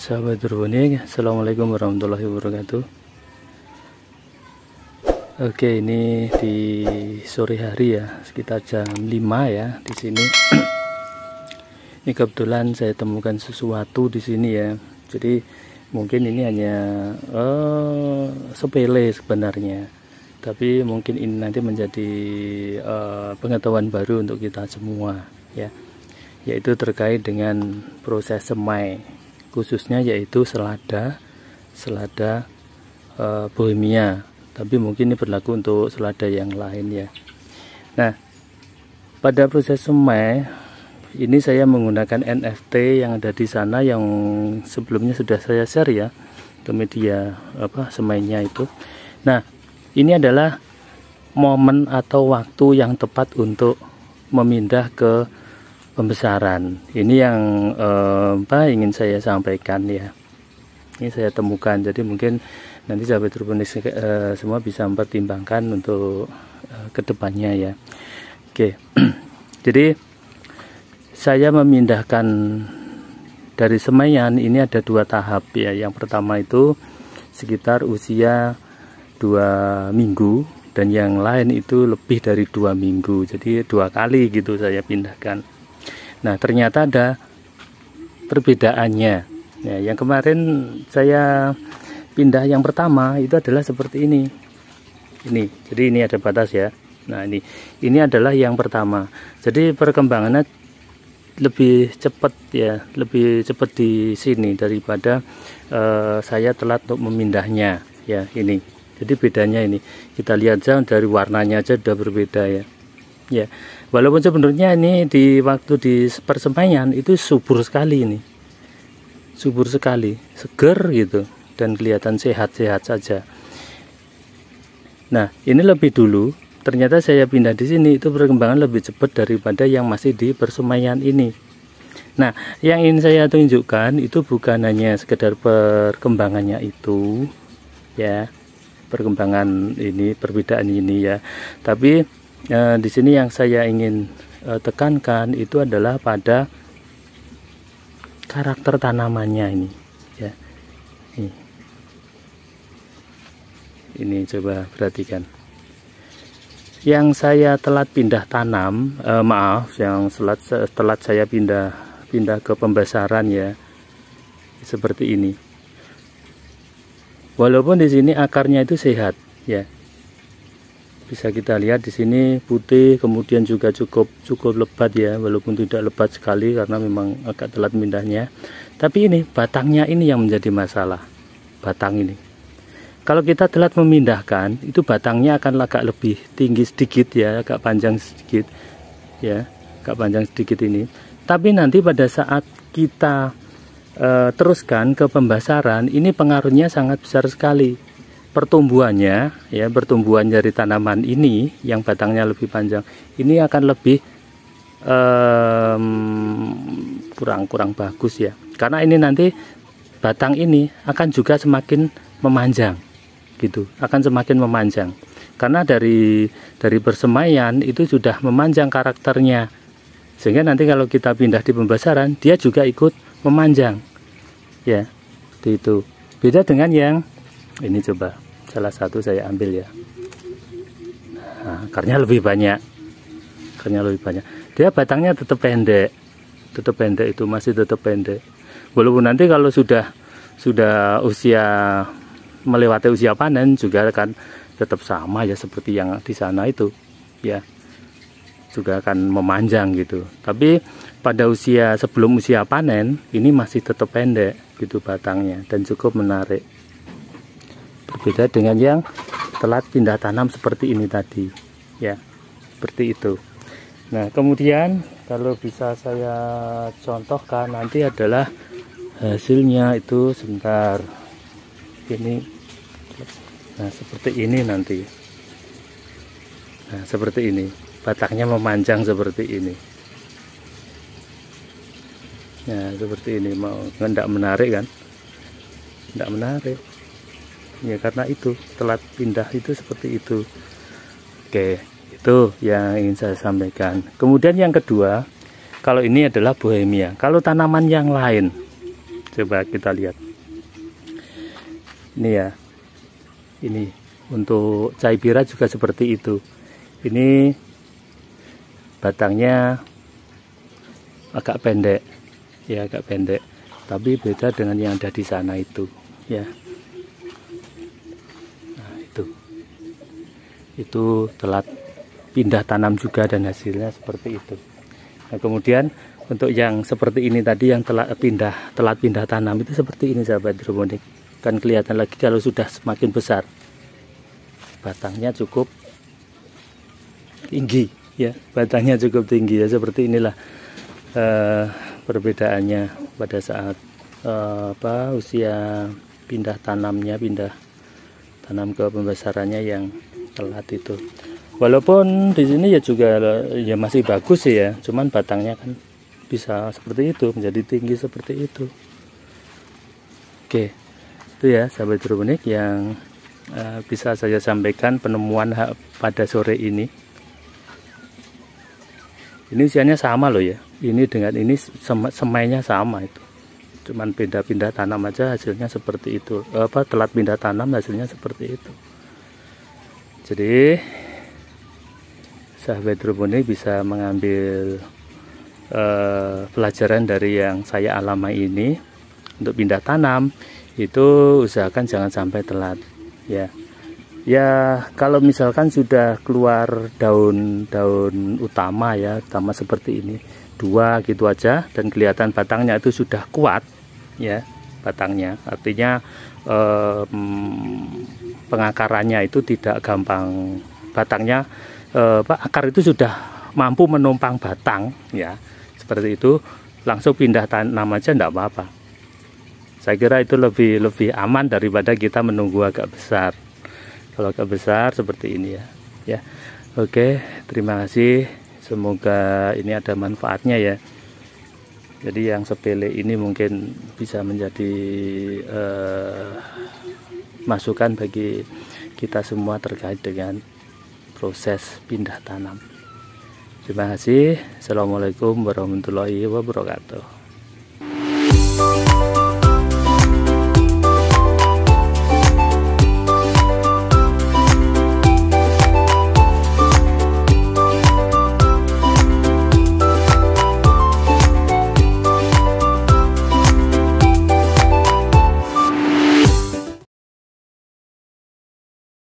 Sahabat berbonek, Assalamualaikum warahmatullahi wabarakatuh Oke ini di sore hari ya sekitar jam 5 ya di sini ini kebetulan saya temukan sesuatu di sini ya jadi mungkin ini hanya uh, sepele sebenarnya tapi mungkin ini nanti menjadi uh, pengetahuan baru untuk kita semua ya yaitu terkait dengan proses semai khususnya yaitu selada selada e, bohemia tapi mungkin ini berlaku untuk selada yang lain ya nah pada proses semai ini saya menggunakan NFT yang ada di sana yang sebelumnya sudah saya share ya ke media apa semainya itu nah ini adalah momen atau waktu yang tepat untuk memindah ke pembesaran. Ini yang eh, ingin saya sampaikan ya. Ini saya temukan. Jadi mungkin nanti sahabat hidroponik eh, semua bisa mempertimbangkan untuk eh, kedepannya ya. Oke. Jadi saya memindahkan dari semayan ini ada dua tahap ya. Yang pertama itu sekitar usia dua minggu dan yang lain itu lebih dari dua minggu. Jadi dua kali gitu saya pindahkan. Nah, ternyata ada perbedaannya. Ya, yang kemarin saya pindah yang pertama itu adalah seperti ini. Ini. Jadi ini ada batas ya. Nah, ini ini adalah yang pertama. Jadi perkembangannya lebih cepat ya, lebih cepat di sini daripada uh, saya telat untuk memindahnya ya ini. Jadi bedanya ini. Kita lihat saja dari warnanya aja sudah berbeda ya. Ya walaupun sebenarnya ini di waktu di persemaian itu subur sekali ini subur sekali seger gitu dan kelihatan sehat-sehat saja nah ini lebih dulu ternyata saya pindah di sini itu perkembangan lebih cepat daripada yang masih di persemaian ini Nah, yang ingin saya tunjukkan itu bukan hanya sekedar perkembangannya itu, ya, perkembangan ini, perbedaan ini ya, tapi e, di sini yang saya ingin e, tekankan itu adalah pada karakter tanamannya ini ya ini, ini coba perhatikan yang saya telat pindah tanam e, maaf yang telat telat saya pindah pindah ke pembesaran ya seperti ini walaupun di sini akarnya itu sehat ya bisa kita lihat di sini putih kemudian juga cukup cukup lebat ya walaupun tidak lebat sekali karena memang agak telat pindahnya tapi ini batangnya ini yang menjadi masalah batang ini kalau kita telat memindahkan itu batangnya akan agak lebih tinggi sedikit ya agak panjang sedikit ya agak panjang sedikit ini tapi nanti pada saat kita e, teruskan ke pembasaran ini pengaruhnya sangat besar sekali pertumbuhannya ya pertumbuhan dari tanaman ini yang batangnya lebih panjang ini akan lebih kurang-kurang um, bagus ya karena ini nanti batang ini akan juga semakin memanjang gitu akan semakin memanjang karena dari dari persemaian itu sudah memanjang karakternya sehingga nanti kalau kita pindah di pembesaran dia juga ikut memanjang ya itu beda dengan yang ini coba salah satu saya ambil ya nah, akarnya lebih banyak akarnya lebih banyak dia batangnya tetap pendek tetap pendek itu masih tetap pendek walaupun nanti kalau sudah sudah usia melewati usia panen juga akan tetap sama ya seperti yang di sana itu ya juga akan memanjang gitu tapi pada usia sebelum usia panen ini masih tetap pendek gitu batangnya dan cukup menarik berbeda dengan yang telat pindah tanam seperti ini tadi ya seperti itu nah kemudian kalau bisa saya contohkan nanti adalah hasilnya itu sebentar ini nah seperti ini nanti nah seperti ini batangnya memanjang seperti ini nah, seperti ini mau nggak menarik kan tidak menarik ya karena itu telat pindah itu seperti itu oke itu yang ingin saya sampaikan kemudian yang kedua kalau ini adalah bohemia kalau tanaman yang lain coba kita lihat ini ya ini untuk caibira juga seperti itu ini batangnya agak pendek ya agak pendek tapi beda dengan yang ada di sana itu ya itu itu telat pindah tanam juga dan hasilnya seperti itu nah kemudian untuk yang seperti ini tadi yang telat pindah telat pindah tanam itu seperti ini sahabat hidroponik kan kelihatan lagi kalau sudah semakin besar batangnya cukup tinggi ya batangnya cukup tinggi ya seperti inilah uh, perbedaannya pada saat uh, apa usia pindah tanamnya pindah tanam ke pembesarannya yang telat itu walaupun di sini ya juga ya masih bagus sih ya cuman batangnya kan bisa seperti itu menjadi tinggi seperti itu oke itu ya sahabat hidroponik yang uh, bisa saya sampaikan penemuan pada sore ini ini usianya sama loh ya ini dengan ini sem semainya sama itu cuman pindah-pindah tanam aja hasilnya seperti itu apa telat pindah tanam hasilnya seperti itu jadi sahabat hidroponik bisa mengambil eh, pelajaran dari yang saya alami ini untuk pindah tanam itu usahakan jangan sampai telat ya ya kalau misalkan sudah keluar daun-daun utama ya utama seperti ini dua gitu aja dan kelihatan batangnya itu sudah kuat ya batangnya artinya eh, pengakarannya itu tidak gampang batangnya eh, akar itu sudah mampu menumpang batang ya seperti itu langsung pindah tanam aja tidak apa-apa saya kira itu lebih lebih aman daripada kita menunggu agak besar kalau agak besar seperti ini ya ya oke terima kasih semoga ini ada manfaatnya ya jadi yang sepele ini mungkin bisa menjadi eh, masukan bagi kita semua terkait dengan proses pindah tanam terima kasih assalamualaikum warahmatullahi wabarakatuh